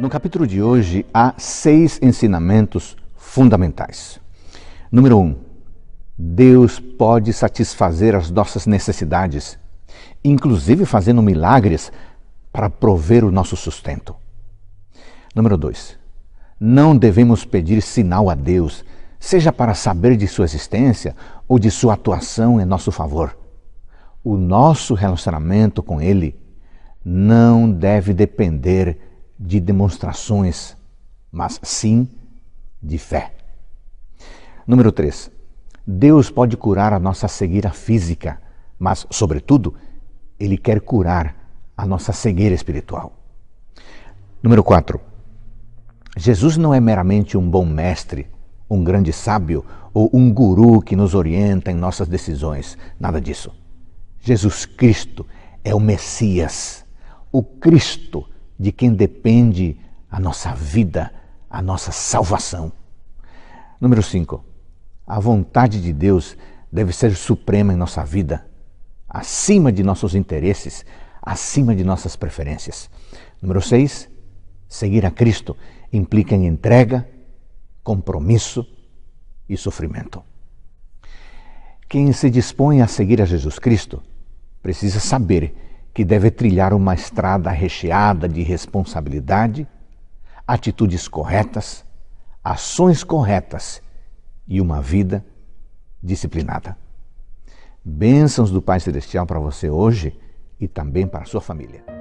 No capítulo de hoje há seis ensinamentos fundamentais. Número Um, Deus pode satisfazer as nossas necessidades, inclusive fazendo milagres para prover o nosso sustento. Número dois, Não devemos pedir sinal a Deus, seja para saber de sua existência ou de sua atuação em nosso favor. O nosso relacionamento com Ele não deve depender de demonstrações, mas sim de fé. Número 3. Deus pode curar a nossa cegueira física, mas, sobretudo, Ele quer curar a nossa cegueira espiritual. Número 4. Jesus não é meramente um bom mestre, um grande sábio ou um guru que nos orienta em nossas decisões. Nada disso. Jesus Cristo é o Messias, o Cristo de quem depende a nossa vida, a nossa salvação. Número 5. A vontade de Deus deve ser suprema em nossa vida, acima de nossos interesses, acima de nossas preferências. Número 6. Seguir a Cristo implica em entrega, compromisso e sofrimento. Quem se dispõe a seguir a Jesus Cristo precisa saber que deve trilhar uma estrada recheada de responsabilidade, atitudes corretas, ações corretas e uma vida disciplinada. Bênçãos do Pai Celestial para você hoje e também para a sua família.